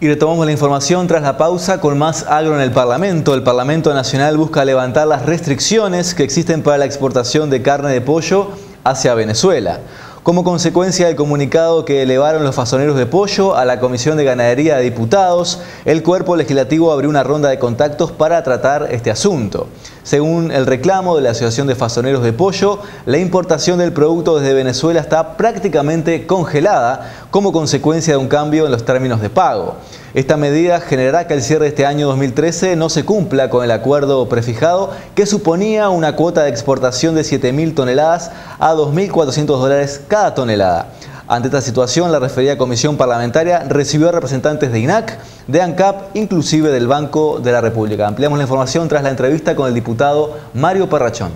Y retomamos la información tras la pausa con más agro en el Parlamento. El Parlamento Nacional busca levantar las restricciones que existen para la exportación de carne de pollo hacia Venezuela. Como consecuencia del comunicado que elevaron los fasoneros de pollo a la Comisión de Ganadería de Diputados, el cuerpo legislativo abrió una ronda de contactos para tratar este asunto. Según el reclamo de la Asociación de Fasoneros de Pollo, la importación del producto desde Venezuela está prácticamente congelada como consecuencia de un cambio en los términos de pago. Esta medida generará que el cierre de este año 2013 no se cumpla con el acuerdo prefijado que suponía una cuota de exportación de 7.000 toneladas a 2.400 dólares cada tonelada. Ante esta situación, la referida comisión parlamentaria recibió a representantes de INAC, de ANCAP, inclusive del Banco de la República. Ampliamos la información tras la entrevista con el diputado Mario Parrachón.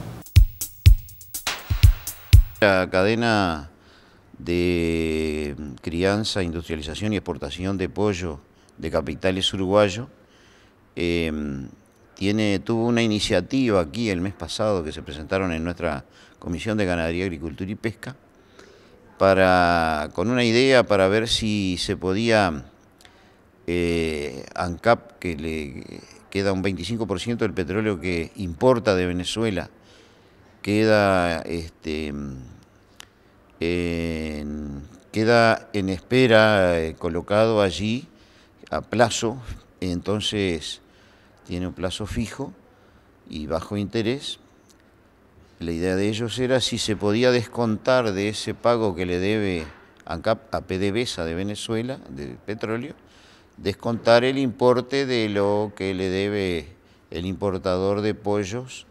La cadena de crianza, industrialización y exportación de pollo de capitales uruguayo em, tiene, tuvo una iniciativa aquí el mes pasado que se presentaron en nuestra Comisión de Ganadería, Agricultura y Pesca, para, con una idea para ver si se podía eh, ANCAP, que le queda un 25% del petróleo que importa de Venezuela, queda, este, en, queda en espera, eh, colocado allí a plazo, entonces tiene un plazo fijo y bajo interés la idea de ellos era si se podía descontar de ese pago que le debe a PDVSA de Venezuela, de petróleo, descontar el importe de lo que le debe el importador de pollos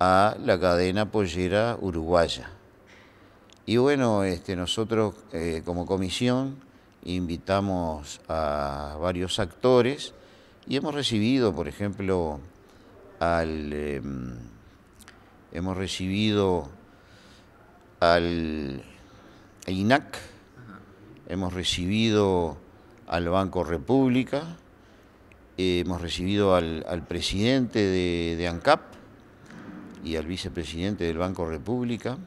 a la cadena pollera uruguaya. Y bueno, este, nosotros eh, como comisión invitamos a varios actores y hemos recibido, por ejemplo, al... Em, hemos recibido al INAC, hemos recibido al Banco República, hemos recibido al, presidente de, ANCAP y al vicepresidente del Banco República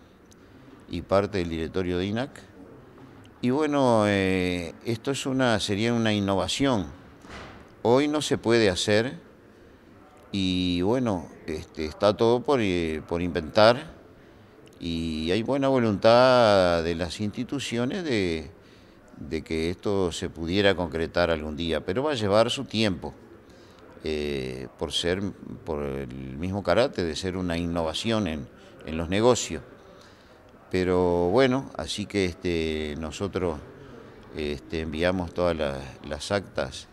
y parte del directorio de INAC. Y bueno, eh, esto es una, sería una innovación. Hoy no se puede hacer y bueno, este, está todo eh, por, inventar y hay buena voluntad de las instituciones de, que esto se pudiera concretar algún día, pero va a llevar su tiempo, eh, por ser, por el mismo carácter de ser una innovación en, en los negocios. Pero bueno, así que este, nosotros este, enviamos todas las actas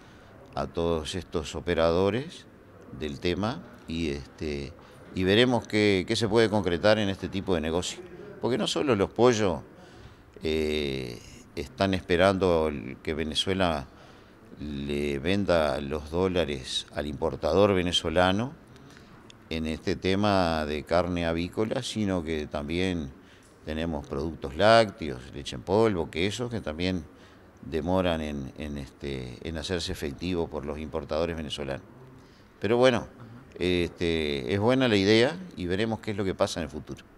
a todos estos operadores del tema y, este, y veremos qué, se puede concretar en este tipo de negocio. Porque no solo los pollos eh, están esperando que Venezuela le venda los dólares al importador venezolano en este tema de carne avícola, sino que también tenemos productos lácteos, leche en polvo, quesos, que también demoran en, este, en hacerse efectivo por los importadores venezolanos. Pero bueno, este, es buena la idea y veremos qué es lo que pasa en el futuro.